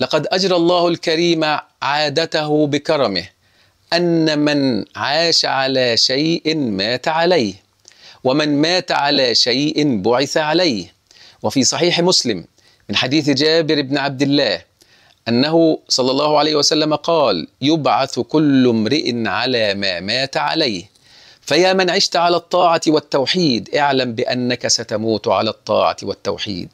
لقد اجرى الله الكريم عادته بكرمه ان من عاش على شيء مات عليه ومن مات على شيء بعث عليه وفي صحيح مسلم من حديث جابر بن عبد الله انه صلى الله عليه وسلم قال يبعث كل امرئ على ما مات عليه فيا من عشت على الطاعه والتوحيد اعلم بانك ستموت على الطاعه والتوحيد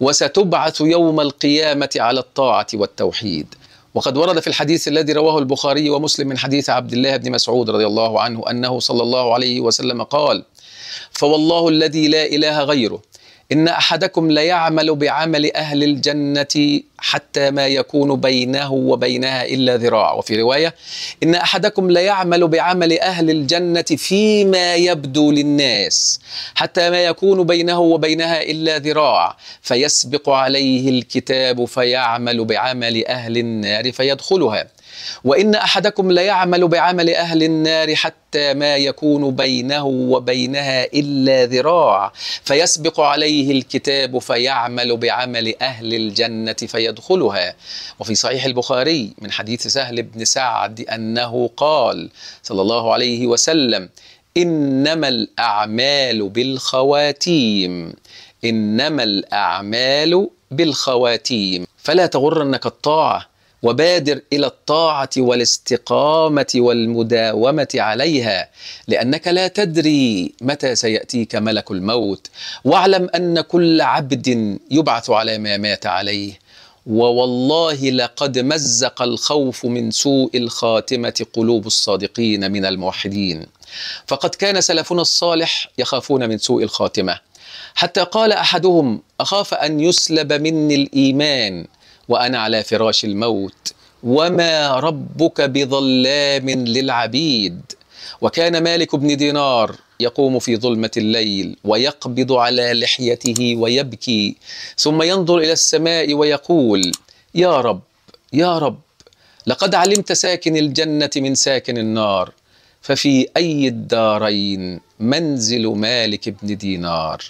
وستبعث يوم القيامة على الطاعة والتوحيد وقد ورد في الحديث الذي رواه البخاري ومسلم من حديث عبد الله بن مسعود رضي الله عنه أنه صلى الله عليه وسلم قال فوالله الذي لا إله غيره إن أحدكم ليعمل بعمل أهل الجنة حتى ما يكون بينه وبينها إلا ذراع وفي رواية إن أحدكم ليعمل بعمل أهل الجنة فيما يبدو للناس حتى ما يكون بينه وبينها إلا ذراع فيسبق عليه الكتاب فيعمل بعمل أهل النار فيدخلها وإن أحدكم ليعمل بعمل أهل النار حتى ما يكون بينه وبينها إلا ذراع فيسبق عليه الكتاب فيعمل بعمل أهل الجنة فيدخلها وفي صحيح البخاري من حديث سهل بن سعد أنه قال صلى الله عليه وسلم إنما الأعمال بالخواتيم إنما الأعمال بالخواتيم فلا تغرنك الطاعة وبادر الى الطاعه والاستقامه والمداومه عليها لانك لا تدري متى سياتيك ملك الموت واعلم ان كل عبد يبعث على ما مات عليه ووالله لقد مزق الخوف من سوء الخاتمه قلوب الصادقين من الموحدين فقد كان سلفنا الصالح يخافون من سوء الخاتمه حتى قال احدهم اخاف ان يسلب مني الايمان وأنا على فراش الموت وما ربك بظلام للعبيد وكان مالك بن دينار يقوم في ظلمة الليل ويقبض على لحيته ويبكي ثم ينظر إلى السماء ويقول يا رب يا رب لقد علمت ساكن الجنة من ساكن النار ففي أي الدارين منزل مالك بن دينار